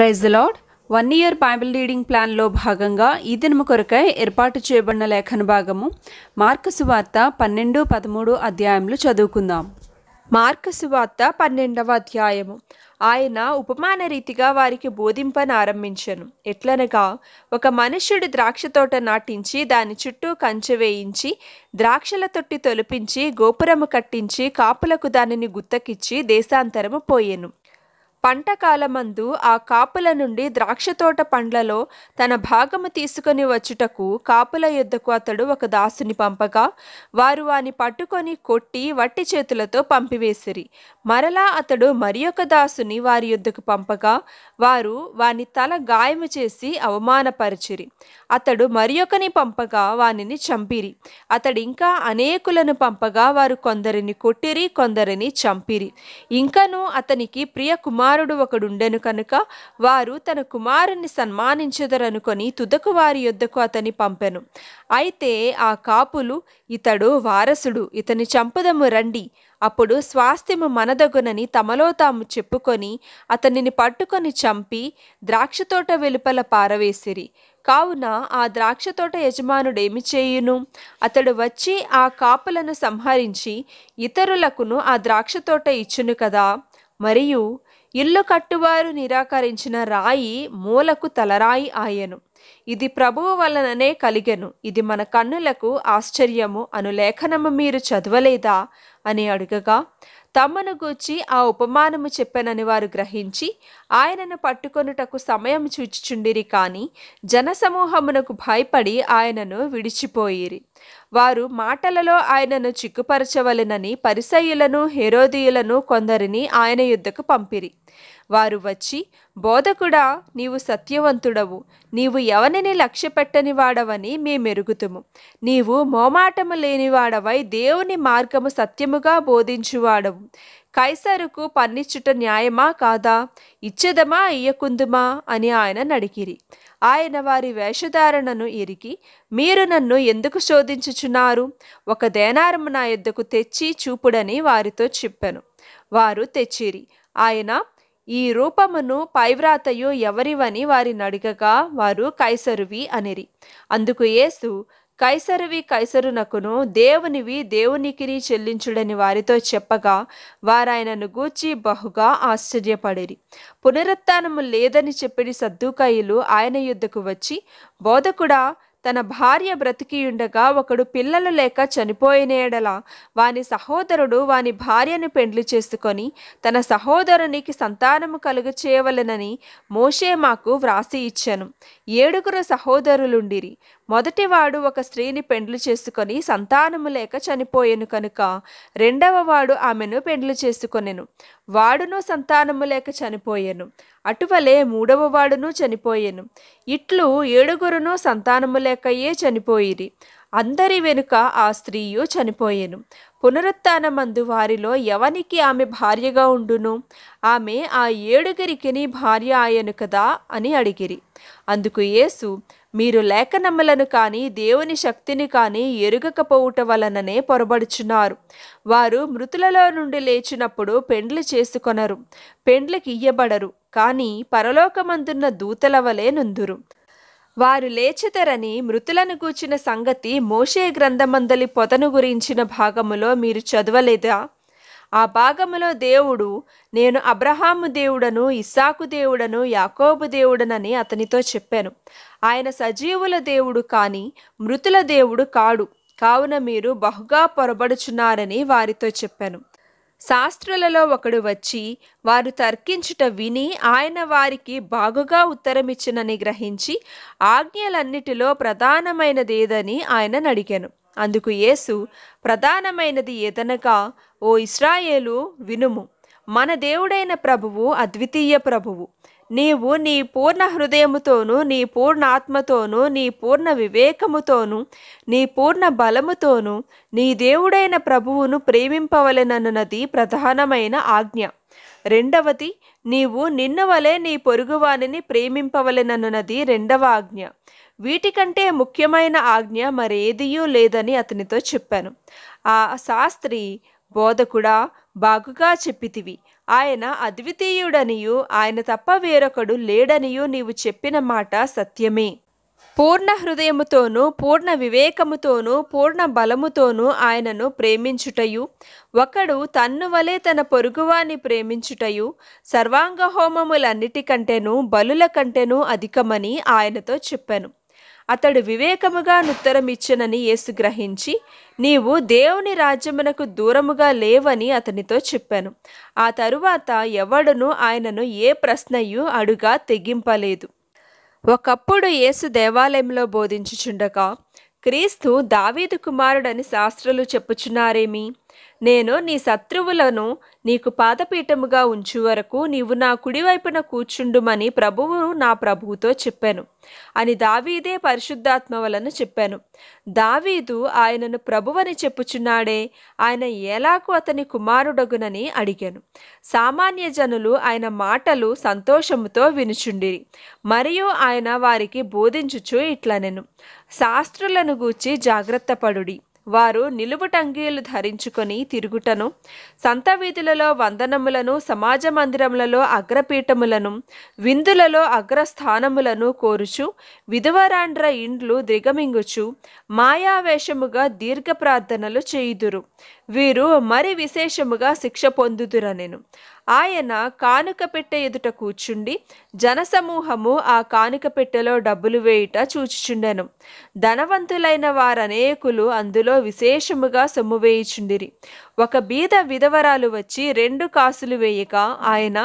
praise lord one year Bible reading ప్లాన్లో భాగంగా ఈ దినము కొరకై ఏర్పాటు చేయబడిన లేఖన భాగము మార్కసు వార్త పన్నెండు పదమూడు అధ్యాయములు చదువుకుందాం మార్కసు వార్త పన్నెండవ అధ్యాయము ఆయన ఉపమాన రీతిగా వారికి ఆరంభించను ఎట్లనగా ఒక మనుష్యుడు ద్రాక్ష తోట నాటించి దాని చుట్టూ కంచె వేయించి ద్రాక్షల తొట్టి తొలిపించి గోపురము కట్టించి కాపులకు దానిని గుత్తకిచ్చి దేశాంతరము పోయెను పంట కాలమందు ఆ కాపుల నుండి తోట పండ్లలో తన భాగము తీసుకొని వచ్చుటకు కాపుల యుద్ధకు అతడు ఒక దాసుని పంపగా వారు వాని పట్టుకొని కొట్టి వట్టి చేతులతో పంపివేసిరి మరలా అతడు మరి దాసుని వారి యుద్ధకు పంపగా వారు వాని తల గాయము చేసి అవమానపరిచిరి అతడు మరి పంపగా వానిని చంపిరి అతడు ఇంకా అనేకులను పంపగా వారు కొందరిని కొట్టిరి కొందరిని చంపిరి ఇంకనూ అతనికి ప్రియ కుమార్ కుమారుడు ఒకడుండెను కనుక వారు తన కుమారుణ్ణి సన్మానించుదరనుకొని తుదకు వారి యొద్దకు అతని పంపెను అయితే ఆ కాపులు ఇతడు వారసుడు ఇతని చంపుదము రండి అప్పుడు స్వాస్థ్యము మనదగునని తమలో తాము చెప్పుకొని అతనిని పట్టుకొని చంపి ద్రాక్షతోట వెలుపల పారవేసిరి కావున ఆ ద్రాక్షతోట యజమానుడేమి చేయును అతడు వచ్చి ఆ కాపులను సంహరించి ఇతరులకును ఆ ద్రాక్షతోట ఇచ్చును కదా మరియు ఇల్లు కట్టువారు నిరాకరించిన రాయి మూలకు తలరాయి ఆయను ఇది ప్రభువు వలననే కలిగెను ఇది మన కన్నులకు ఆశ్చర్యము అను లేఖనము మీరు చదవలేదా అని అడుగగా తమను గూర్చి ఆ ఉపమానము చెప్పనని వారు గ్రహించి ఆయనను పట్టుకొనుటకు సమయం చూచిచుండిరి కానీ జనసమూహమునకు భయపడి ఆయనను విడిచిపోయిరి వారు మాటలలో ఆయనను చిక్కుపరచవలెనని పరిసయ్యులను హెరోదీయులను కొందరిని ఆయన యుద్ధకు పంపిరి వారు వచ్చి బోధకుడా నీవు సత్యవంతుడవు నీవు ఎవనిని లక్ష్యపెట్టని వాడవని మేమెరుగుతుము నీవు మోమాటము లేనివాడవై దేవుని మార్గము సత్యముగా బోధించువాడవు కైసరుకు పన్నిచ్చుట న్యాయమా కాదా ఇచ్చేదమా ఇయ్యకుందుమా అని ఆయన నడికిరి ఆయన వారి వేషధారణను ఎరిగి మీరు నన్ను ఎందుకు శోధించుచున్నారు ఒక దేనారం నా ఎద్దకు తెచ్చి చూపుడని వారితో చెప్పాను వారు తెచ్చిరి ఆయన ఈ రూపమును పైవ్రాతయు ఎవరివని వారిని అడిగగా వారు కైసరువి అనిరి అందుకు యేసు కైసరువి కైసరునకును దేవునివి దేవునికిని చెల్లించుడని వారితో చెప్పగా వారాయనను గూర్చి బహుగా ఆశ్చర్యపడిరి పునరుత్నము లేదని చెప్పిడి సద్దుకాయులు ఆయన యుద్ధకు వచ్చి బోధకుడా తన భార్య బ్రతికియుండగా ఒకడు పిల్లలు లేక చనిపోయినేడల వాని సహోదరుడు వాని భార్యను పెండ్లి చేసుకొని తన సహోదరునికి సంతానము కలుగు చేయవలెనని మోషే మాకు వ్రాసి ఇచ్చాను ఏడుగురు సహోదరులుండిరి మొదటివాడు ఒక స్త్రీని పెండ్లు చేసుకొని సంతానము లేక చనిపోయాను కనుక రెండవ వాడు ఆమెను పెండ్లు చేసుకొనెను వాడును సంతానము లేక చనిపోయాను అటువలే మూడవ వాడును చనిపోయాను ఇట్లు ఏడుగురును సంతానము లేకయే చనిపోయిరి అందరి వెనుక ఆ స్త్రీయు చనిపోయేను పునరుత్నమందు వారిలో ఎవనికి ఆమె భార్యగా ఉండును ఆమె ఆ ఏడుగురికిని భార్య ఆయను కదా అని అడిగిరి అందుకు యేసు మీరు లేఖనమ్మలను కానీ దేవుని శక్తిని కానీ ఎరుగకపోవుట వలననే పొరబడుచున్నారు వారు మృతులలో నుండి లేచినప్పుడు పెండ్లు చేసుకొనరు పెండ్లకి ఇయ్యబడరు కానీ పరలోకమందున్న దూతల వలె నుందురు వారు లేచితరని మృతులను కూర్చిన సంగతి మోషే గ్రంథమందలి పొదను గురించిన భాగములో మీరు చదవలేదా ఆ భాగములో దేవుడు నేను అబ్రహాము దేవుడను ఇస్సాకు దేవుడను యాకోబు దేవుడనని అతనితో చెప్పాను ఆయన సజీవుల దేవుడు కానీ మృతుల దేవుడు కాడు కావున మీరు బహుగా పొరబడుచున్నారని వారితో చెప్పాను శాస్త్రులలో ఒకడు వచ్చి వారు తర్కించుట విని ఆయన వారికి బాగుగా ఉత్తరమిచ్చినని గ్రహించి ఆజ్ఞలన్నిటిలో ప్రధానమైనది ఏదని ఆయనను అడిగాను అందుకు యేసు ప్రధానమైనది ఏదనగా ఓ ఇస్రాయేలు వినుము మన దేవుడైన ప్రభువు అద్వితీయ ప్రభువు నీవు నీ పూర్ణ హృదయముతోనూ నీ పూర్ణ ఆత్మతోనూ నీ పూర్ణ వివేకముతోనూ నీ పూర్ణ బలముతోనూ నీ దేవుడైన ప్రభువును ప్రేమింపవలెనన్నది ప్రధానమైన ఆజ్ఞ రెండవది నీవు నిన్ను వలె నీ పొరుగువానిని ప్రేమింపవలెనన్నది రెండవ ఆజ్ఞ వీటికంటే ముఖ్యమైన ఆజ్ఞ మరేదియూ లేదని అతనితో చెప్పాను ఆ శాస్త్రి బోధకుడా బాగుగా చెప్పితివి ఆయన అద్వితీయుడనియు ఆయన తప్ప వేరొకడు లేడనియు నీవు చెప్పిన మాట సత్యమే పూర్ణ హృదయముతోనూ పూర్ణ వివేకముతోనూ పూర్ణ బలముతోనూ ఆయనను ప్రేమించుటయు ఒకడు తన్ను వలె తన పొరుగువాని ప్రేమించుటయు సర్వాంగ హోమములన్నిటికంటేనూ బలుల కంటేనూ అధికమని ఆయనతో చెప్పాను అతడు వివేకముగా ఉత్తరమిచ్చనని యేసు గ్రహించి నీవు దేవుని రాజ్యమునకు దూరముగా లేవని అతనితో చెప్పాను ఆ తరువాత ఎవడును ఆయనను ఏ ప్రశ్నయు అడుగా తెగింపలేదు ఒకప్పుడు యేసు దేవాలయంలో బోధించుచుండగా క్రీస్తు దావీదు కుమారుడని శాస్త్రులు చెప్పుచున్నారేమి నేను నీ శత్రువులను నీకు పాదపీఠముగా ఉంచు వరకు నీవు నా కుడివైపున కూర్చుండుమని ప్రభువు నా ప్రభువుతో చెప్పాను అని దావీదే పరిశుద్ధాత్మ వలన చెప్పాను దావీదు ఆయనను ప్రభువని చెప్పుచున్నాడే ఆయన ఎలాగూ అతని కుమారుడగునని అడిగాను సామాన్య జనులు ఆయన మాటలు సంతోషముతో వినుచుండిరి మరియు ఆయన వారికి బోధించుచు ఇట్లనెను శాస్త్రులను గూర్చి జాగ్రత్త పడుడి వారు నిలువుటంగీలు ధరించుకొని తిరుగుటను సంత వీధులలో వందనములను సమాజ మందిరములలో అగ్రపీఠములను విందులలో అగ్రస్థానములను కోరుచు విధవరాండ్ర ఇండ్లు దిగమింగుచు మాయావేషముగా దీర్ఘ ప్రార్థనలు చేయుదురు వీరు మరి విశేషముగా శిక్ష పొందుదురనెను ఆయన కానుక పెట్టె ఎదుట కూర్చుండి జనసమూహము ఆ కానుక పెట్టెలో డబ్బులు వేయుట చూచుచుండెను ధనవంతులైన వారనేకులు అందులో విశేషముగా సొమ్ము వేయుచుండిరి ఒక బీద విధవరాలు వచ్చి రెండు కాసులు వేయక ఆయన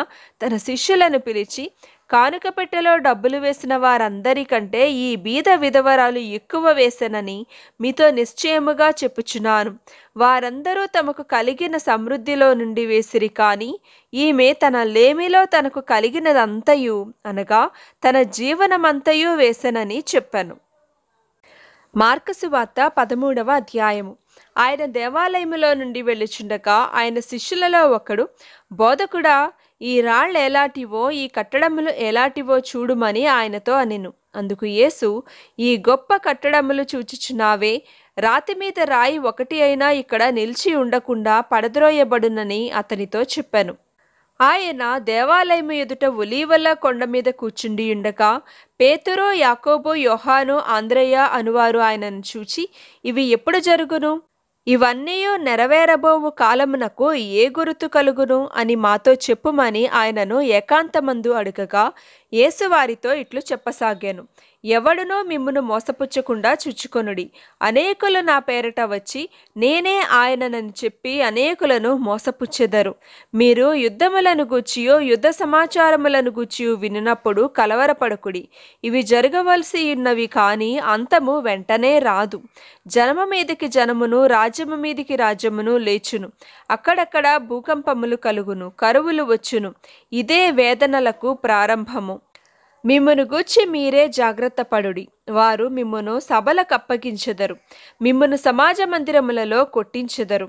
తన శిష్యులను పిలిచి కానుక పెట్టెలో డబ్బులు వేసిన వారందరికంటే ఈ బీద విధవరాలు ఎక్కువ వేసానని మీతో నిశ్చయముగా చెప్పుచున్నాను వారందరూ తమకు కలిగిన సమృద్ధిలో నుండి వేసిరి కానీ ఈమె తన లేమిలో తనకు కలిగినదంతయు అనగా తన జీవనమంతయు వేసానని చెప్పాను మార్కసు వార్త పదమూడవ అధ్యాయము ఆయన దేవాలయములో నుండి వెళ్ళుచుండగా ఆయన శిష్యులలో ఒకడు బోధకుడా ఈ రాళ్ళు ఎలాంటివో ఈ కట్టడములు ఎలాంటివో చూడుమని ఆయనతో అనెను అందుకు యేసు ఈ గొప్ప కట్టడములు చూచుచున్నావే రాతి మీద రాయి ఒకటి అయినా ఇక్కడ నిలిచి ఉండకుండా పడద్రోయబడునని అతనితో చెప్పాను ఆయన దేవాలయము ఎదుట ఒలీవల కొండ మీద కూర్చుండి ఉండగా పేతురో యాకోబో యోహాను ఆంద్రయ్య అనువారు ఆయనను చూచి ఇవి ఎప్పుడు జరుగును ఇవన్నీ నెరవేరబోవు కాలమునకు ఏ గురుతు కలుగును అని మాతో చెప్పుమని ఆయనను ఏకాంతమందు అడుగగా యేసువారితో ఇట్లు చెప్పసాగాను ఎవడునో మిమ్మును మోసపుచ్చకుండా చుచ్చుకొనుడి అనేకులు నా పేరట వచ్చి నేనే ఆయననని చెప్పి అనేకులను మోసపుచ్చెదరు మీరు యుద్ధములను గూర్చియో యుద్ధ సమాచారములను గూర్చియో వినినప్పుడు కలవరపడకుడి ఇవి జరగవలసి ఉన్నవి కానీ అంతము వెంటనే రాదు జనము మీదకి జనమును రాజ్యము మీదికి రాజ్యమును లేచును అక్కడక్కడ భూకంపములు కలుగును కరువులు వచ్చును ఇదే వేదనలకు ప్రారంభము మిమ్మను గూర్చి మీరే జాగ్రత్త పడుడి వారు మిమ్మను సభలకు అప్పగించెదరు మిమ్మను సమాజ మందిరములలో కొట్టించెదరు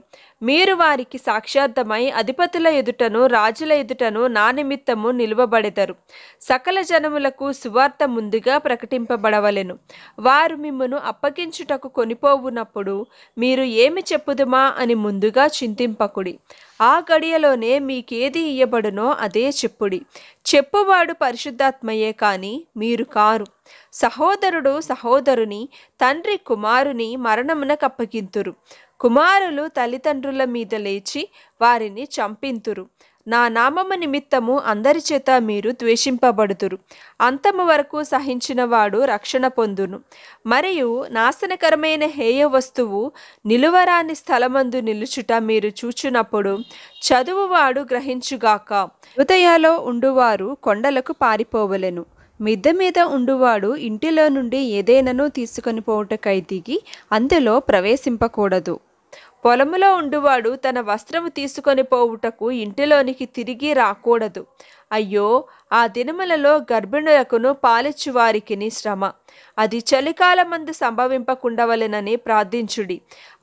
మీరు వారికి సాక్షార్థమై అధిపతుల ఎదుటను రాజుల ఎదుటను నా నిమిత్తము నిలువబడెదరు సకల జనములకు సువార్త ముందుగా ప్రకటింపబడవలెను వారు మిమ్మను అప్పగించుటకు కొనిపోవునప్పుడు మీరు ఏమి చెప్పుదుమా అని ముందుగా చింతింపకుడి ఆ గడియలోనే మీకేది ఇయ్యబడునో అదే చెప్పుడి చెప్పువాడు పరిశుద్ధాత్మయే కాని మీరు కారు సహోదరుడు సహోదరుని తండ్రి కుమారుని మరణమునకప్పగింతురు కుమారులు తల్లిదండ్రుల మీద లేచి వారిని చంపింతురు నా నామము నిమిత్తము అందరి చేత మీరు ద్వేషింపబడుతురు అంతము వరకు సహించిన వాడు రక్షణ పొందును మరియు నాశనకరమైన హేయ వస్తువు నిలువరాని స్థలమందు నిలుచుట మీరు చూచినప్పుడు చదువువాడు గ్రహించుగాక హృదయాలో ఉండువారు కొండలకు పారిపోవలెను మిద్దె మీద ఉండువాడు ఇంటిలో నుండి ఏదైనాను తీసుకొని పోవుటకై దిగి అందులో ప్రవేశింపకూడదు పొలములో ఉండువాడు తన వస్త్రము తీసుకొని పోవుటకు ఇంటిలోనికి తిరిగి రాకూడదు అయ్యో ఆ దినములలో గర్భిణులకును పాలిచ్చువారికిని శ్రమ అది చలికాలమందు సంభవింపకుండవలెనని ప్రార్థించుడి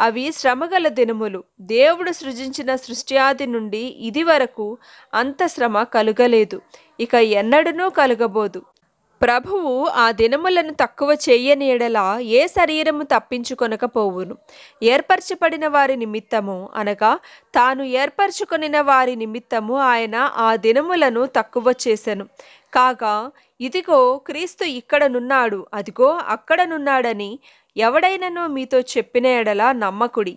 అవి శ్రమగల దినములు దేవుడు సృజించిన సృష్ట్యాది నుండి ఇది వరకు అంత శ్రమ కలుగలేదు ఇక ఎన్నడనూ కలుగబోదు ప్రభువు ఆ దినములను తక్కువ చేయని ఎడల ఏ శరీరము తప్పించుకొనకపోవును ఏర్పరచబడిన వారి నిమిత్తము అనగా తాను ఏర్పరచుకొనిన వారి నిమిత్తము ఆయన ఆ దినములను తక్కువ చేశాను కాగా ఇదిగో క్రీస్తు ఇక్కడనున్నాడు అదిగో అక్కడనున్నాడని ఎవడైనను మీతో చెప్పిన ఎడల నమ్మకుడి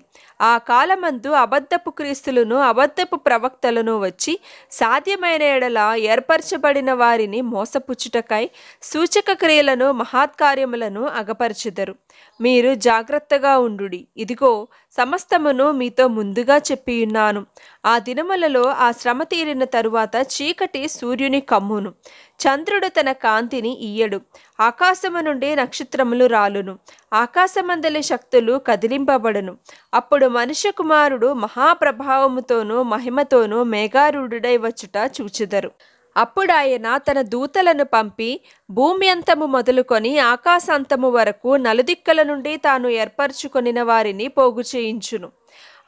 ఆ కాలమందు అబద్ధపు క్రీస్తులను అబద్ధపు ప్రవక్తలను వచ్చి సాధ్యమైన ఎడలా ఏర్పరచబడిన వారిని మోసపుచ్చుటకై సూచక క్రియలను మహాత్కార్యములను అగపరచెదరు మీరు జాగ్రత్తగా ఉండు ఇదిగో సమస్తమును మీతో ముందుగా చెప్పియున్నాను ఆ దినములలో ఆ శ్రమ తీరిన తరువాత చీకటి సూర్యుని కమ్మును చంద్రుడు తన కాంతిని ఇయ్యడు ఆకాశము నుండి నక్షత్రములు రాలును ఆకాశమందలి శక్తులు కదిలింపబడును అప్పుడు మనుష్య కుమారుడు మహాప్రభావముతోనూ మహిమతోనూ మేఘారుడై వచ్చుట చూచుదరు అప్పుడాయన తన దూతలను పంపి భూమి అంతము మొదలుకొని ఆకాశాంతము వరకు నలుదిక్కల నుండి తాను ఏర్పరచుకొనిన వారిని పోగు చేయించును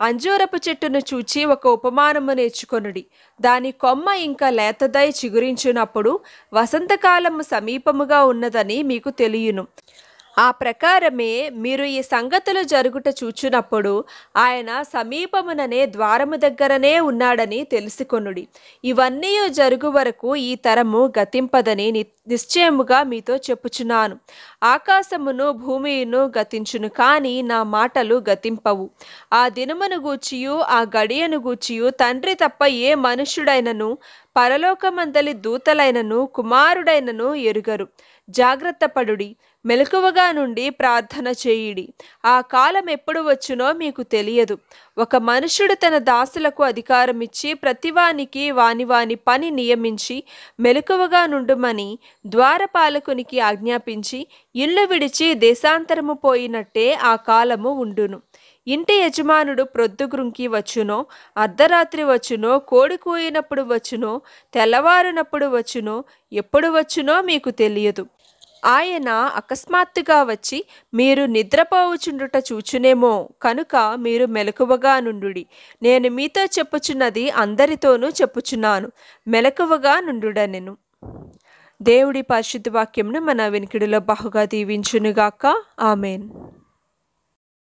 అంజూరపు చెట్టును చూచి ఒక ఉపమానము నేర్చుకొనుడి దాని కొమ్మ ఇంకా లేతదై చిగురించినప్పుడు వసంతకాలము సమీపముగా ఉన్నదని మీకు తెలియను ఆ ప్రకారమే మీరు ఈ సంగతులు జరుగుట చూచునప్పుడు ఆయన సమీపముననే ద్వారము దగ్గరనే ఉన్నాడని తెలుసుకొనుడి ఇవన్నీ జరుగు వరకు ఈ తరము గతింపదని నిశ్చయముగా మీతో చెప్పుచున్నాను ఆకాశమును భూమిను గతించును కానీ నా మాటలు గతింపవు ఆ దినమును గూర్చియు ఆ గడియను గూర్చియు తండ్రి తప్ప ఏ మనుషుడైనను పరలోకమందలి దూతలైనను కుమారుడైనను ఎరుగరు జాగ్రత్త పడుడి మెలకువగా నుండి ప్రార్థన చేయుడి ఆ కాలం ఎప్పుడు వచ్చునో మీకు తెలియదు ఒక మనుషుడు తన దాసులకు అధికారం ఇచ్చి ప్రతివానికి వాని వాని పని నియమించి మెలకువగా నుండుమని ద్వారపాలకునికి ఆజ్ఞాపించి ఇల్లు విడిచి దేశాంతరము పోయినట్టే ఆ కాలము ఉండును ఇంటి యజమానుడు ప్రొద్దుగురుంకి వచ్చునో అర్ధరాత్రి వచ్చునో కోడి కూయినప్పుడు వచ్చునో తెల్లవారినప్పుడు వచ్చునో ఎప్పుడు వచ్చునో మీకు తెలియదు ఆయన అకస్మాత్తుగా వచ్చి మీరు నిద్రపోవచుండుట చూచునేమో కనుక మీరు మెలకువగా నుండుడి నేను మీతో చెప్పుచున్నది అందరితోనూ చెప్పుచున్నాను మెలకువగా నేను దేవుడి పరిశుద్ధ వాక్యంను మన వెనుకడిలో బహుగా దీవించునుగాక ఆమెన్